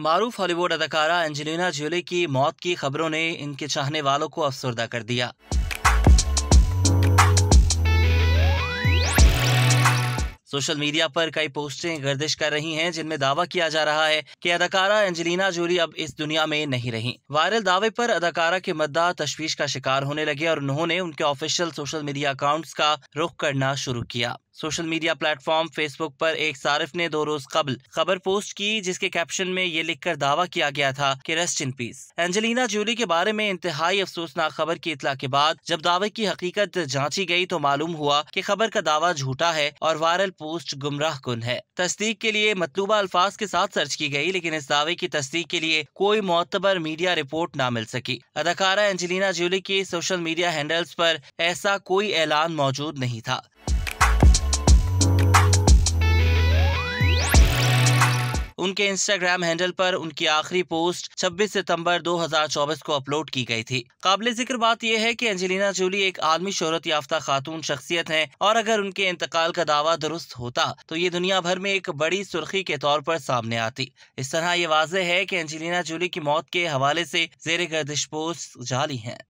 मारूफ Hollywood अदाकारा Angelina Jolie की मौत की खबरों ने इनके चाहने वालों को अफसरदा कर दिया सोशल मीडिया पर कई पोस्टें गर्दिश कर रही हैं जिनमें दावा किया जा रहा है कि अदाकारा एंजेलिना जोली अब इस दुनिया में नहीं रही वायरल दावे पर अदाकारा के मद्दा तशवीश का शिकार होने लगे और उन्होंने उनके ऑफिशियल सोशल मीडिया अकाउंट्स का रुख करना शुरू किया सोशल मीडिया प्लेटफॉर्म फेसबुक पर एक सारिफ ने दो रोज कबल खबर पोस्ट की जिसके कैप्शन में ये लिखकर दावा किया गया था कि rest in peace Angelina Jolie के बारे में इंतहाई अफसोसनाक खबर की इतला के बाद जब दावे की हकीकत जांची गई तो मालूम हुआ कि खबर का दावा झूठा है और वायरल पोस्ट गुमराह कन है तस्दीक के लिए मतलूबा अल्फाज के साथ सर्च की गई लेकिन इस दावे की तस्दीक के लिए कोई मोतबर मीडिया रिपोर्ट न मिल सकी अदाकारा एंजेलिना जूली के सोशल मीडिया हैंडल्स पर ऐसा कोई ऐलान मौजूद नहीं था उनके इंस्टाग्राम हैंडल पर उनकी आखिरी पोस्ट 26 सितंबर 2024 को अपलोड की गई थी काबिल जिक्र बात यह है कि एंजेलिना जोली एक आदमी शोहरत याफ्ता खातून शख्सियत हैं और अगर उनके इंतकाल का दावा दुरुस्त होता तो ये दुनिया भर में एक बड़ी सुर्खी के तौर पर सामने आती इस तरह ये वाजह है की एंजेलिना जोली की मौत के हवाले से जेर गर्दिश पोस्ट जाली है